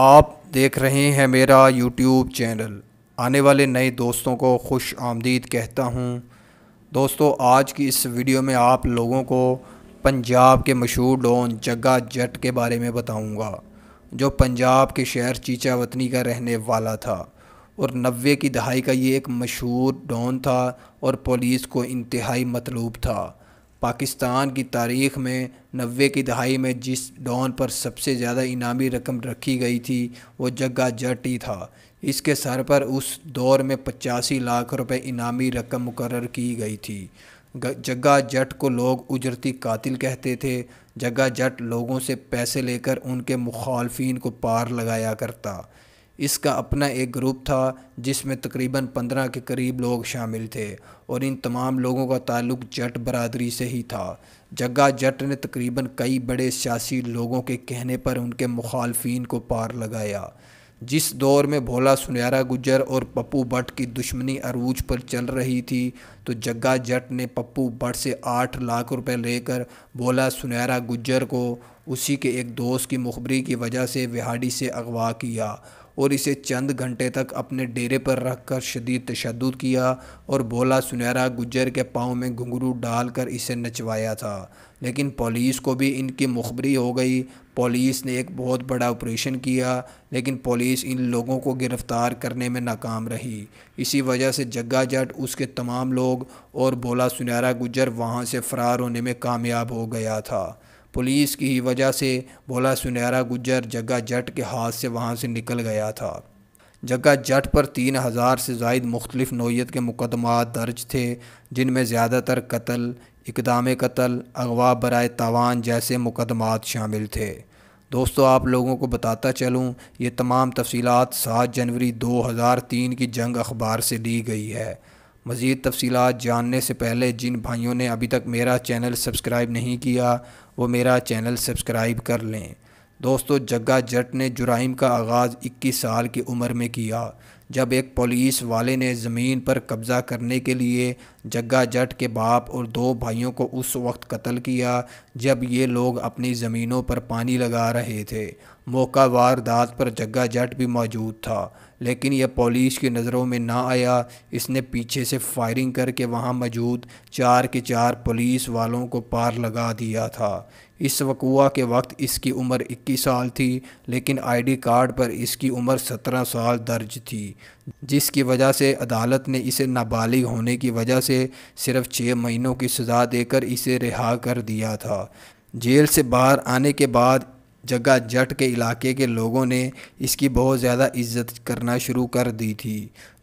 आप देख रहे हैं मेरा YouTube चैनल आने वाले नए दोस्तों को खुश आमदीद कहता हूँ दोस्तों आज की इस वीडियो में आप लोगों को पंजाब के मशहूर डॉन जग्गा जट के बारे में बताऊंगा जो पंजाब के शहर चीचा वतनी का रहने वाला था और नब्बे की दहाई का ये एक मशहूर डॉन था और पुलिस को इंतहाई मतलूब था पाकिस्तान की तारीख़ में नब्बे की दहाई में जिस डॉन पर सबसे ज़्यादा इनामी रकम रखी गई थी वो जग्गा जट ही था इसके सर पर उस दौर में पचासी लाख रुपए इनामी रकम मुकर की गई थी जग्गा जट को लोग उजरती कातिल कहते थे जग्गा जट लोगों से पैसे लेकर उनके मुखालफन को पार लगाया करता इसका अपना एक ग्रुप था जिसमें तकरीबन पंद्रह के करीब लोग शामिल थे और इन तमाम लोगों का ताल्लुक जट बरदरी से ही था जग्गा जट ने तकरीबन कई बड़े सियासी लोगों के कहने पर उनके मुखालफन को पार लगाया जिस दौर में भोला सुनहरा गुजर और पप्पू भट्ट की दुश्मनी अरूज पर चल रही थी तो जग्गा जट ने पप्पू भट्ट से आठ लाख रुपए लेकर भोला सुनहरा गुजर को उसी के एक दोस्त की मुखबरी की वजह से विहाड़ी से अगवा किया और इसे चंद घंटे तक अपने डेरे पर रखकर शदीद तशद किया और बोला सुनहरा गुजर के पाँव में घुंघरू डालकर इसे नचवाया था लेकिन पुलिस को भी इनकी मुखबरी हो गई पुलिस ने एक बहुत बड़ा ऑपरेशन किया लेकिन पुलिस इन लोगों को गिरफ़्तार करने में नाकाम रही इसी वजह से जग्गा जट उसके तमाम लोग और बोला सुनहरा गुजर वहाँ से फ़रार होने में कामयाब हो गया था पुलिस की वजह से भोला सुनहरा गुजर जग्गा जट के हाथ से वहाँ से निकल गया था जग्गा जट पर तीन हज़ार से जायद मुख्तलिफ नोयत के मुकदमा दर्ज थे जिनमें ज़्यादातर कत्ल इकदाम कत्ल अगवा बरए तवान जैसे मुकदमात शामिल थे दोस्तों आप लोगों को बताता चलूँ ये तमाम तफसीत सात जनवरी दो हज़ार तीन की जंग अखबार से ली गई है मज़ीद तफसीत जानने से पहले जिन भाइयों ने अभी तक मेरा चैनल सब्सक्राइब नहीं किया वो मेरा चैनल सब्सक्राइब कर लें दोस्तों जग्गा जट ने जुराइम का आगाज़ 21 साल की उम्र में किया जब एक पुलिस वाले ने ज़मीन पर कब्ज़ा करने के लिए जग्गा जट के बाप और दो भाइयों को उस वक्त कत्ल किया जब ये लोग अपनी ज़मीनों पर पानी लगा रहे थे मौका वारदात पर जग्गा जट भी मौजूद था लेकिन यह पुलिस की नज़रों में ना आया इसने पीछे से फायरिंग करके वहाँ मौजूद चार के चार पुलिस वालों को पार लगा दिया था इस वकुआ के वक्त इसकी उम्र 21 साल थी लेकिन आईडी कार्ड पर इसकी उम्र 17 साल दर्ज थी जिसकी वजह से अदालत ने इसे नाबालिग होने की वजह से सिर्फ छः महीनों की सज़ा देकर इसे रिहा कर दिया था जेल से बाहर आने के बाद जगह जट के इलाके के लोगों ने इसकी बहुत ज़्यादा इज्जत करना शुरू कर दी थी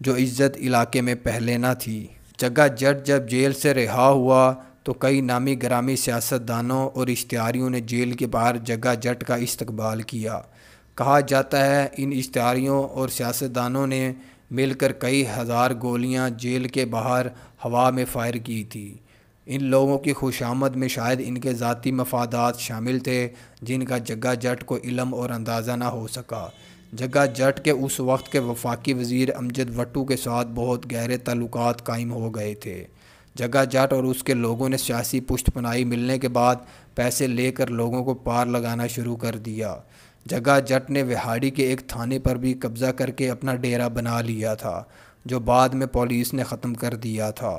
जो इज्जत इलाके में पहले ना थी जगह जट जब जेल से रिहा हुआ तो कई नामी ग्रामी सियासतदानों और इश्तारियों ने जेल के बाहर जगह जट का इस्तबाल किया कहा जाता है इन इश्तारियों और सियासतदानों ने मिलकर कई हज़ार गोलियां जेल के बाहर हवा में फायर की थी इन लोगों की खुशामद में शायद इनके ज़ाती मफादात शामिल थे जिनका जग्गा जट को इलम और अंदाज़ा ना हो सका जग्गा जट के उस वक्त के वफाकी वजीर अमजद भट्टू के साथ बहुत गहरे तल्लुक कायम हो गए थे जग्गा जट और उसके लोगों ने सियासी पुष्टपनाई मिलने के बाद पैसे लेकर लोगों को पार लगाना शुरू कर दिया जग्गा जट ने विहाड़ी के एक थाने पर भी कब्ज़ा करके अपना डेरा बना लिया था जो बाद में पुलिस ने ख़त्म कर दिया था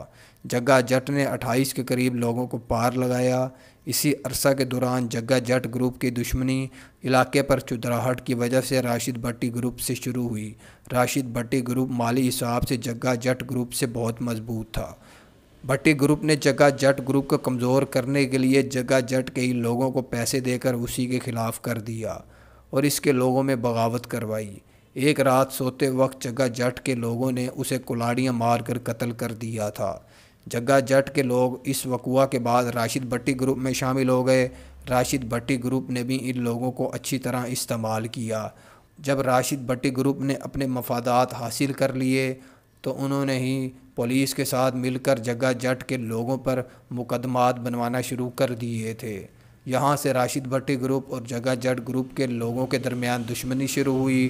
जग्गा जट ने 28 के करीब लोगों को पार लगाया इसी अरसा के दौरान जग्गा जट ग्रुप की दुश्मनी इलाके पर चुदराहट की वजह से राशिद भट्टी ग्रुप से शुरू हुई राशिद भट्टी ग्रुप माली हिसाब से जग्गा जट ग्रुप से बहुत मजबूत था भट्टी ग्रुप ने जग्गा जट ग्रुप को कमज़ोर करने के लिए जग्गा जट के लोगों को पैसे देकर उसी के खिलाफ कर दिया और इसके लोगों में बगावत करवाई एक रात सोते वक्त जग्गा जट के लोगों ने उसे कुलाड़ियाँ मारकर कत्ल कर दिया था जग्गा जट के लोग इस वकुआ के बाद राशिद भट्टी ग्रुप में शामिल हो गए राशिद भट्टी ग्रुप ने भी इन लोगों को अच्छी तरह इस्तेमाल किया जब राशिद भट्टी ग्रुप ने अपने मफादात हासिल कर लिए तो उन्होंने ही पुलिस के साथ मिलकर जग्गा जट के लोगों पर मुकदमात बनवाना शुरू कर दिए थे यहाँ से राशिद भट्टी ग्रुप और जगह जट ग्रुप के लोगों के दरमियान दुश्मनी शुरू हुई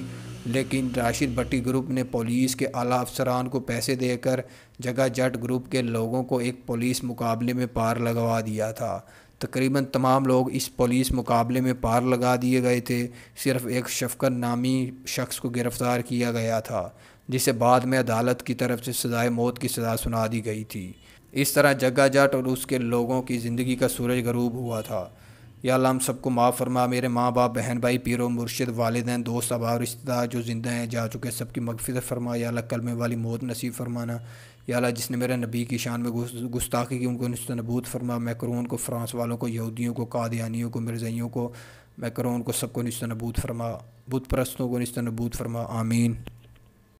लेकिन राशिद भट्टी ग्रुप ने पुलिस के आला अफसरान को पैसे देकर जगह जट ग्रुप के लोगों को एक पुलिस मुकाबले में पार लगवा दिया था तकरीबन तमाम लोग इस पुलिस मुकाबले में पार लगा दिए गए थे सिर्फ एक शफकर नामी शख्स को गिरफ़्तार किया गया था जिसे बाद में अदालत की तरफ से सजाए मौत की सज़ा सुना दी गई थी इस तरह जगह जट और उसके लोगों की ज़िंदगी का सूरज गरूब हुआ था या अल्लाह हम सबको माफ़ फरमा मेरे माँ बाप बहन भाई पीरो मुर्शद वालदें दोस्त अबाब रिश्तेदार जो ज़िंदा हैं जा चुके सबकी मगफिजत फरमा या अल्लाह कलमे वाली मौत नसीब फरमाना या अल्लाह जिसने मेरे नबी की शान में गुस्ताखी की उनको नस्तनबूत फरमा मैक्रोन को फ्रांस वालों को यहूदियों को कादियानियों को मिर्जइयों को मैक्रोन को सबको नस्तनबूत फरमा बुत प्रस्तों को नस्तनबूत फरमा आमीन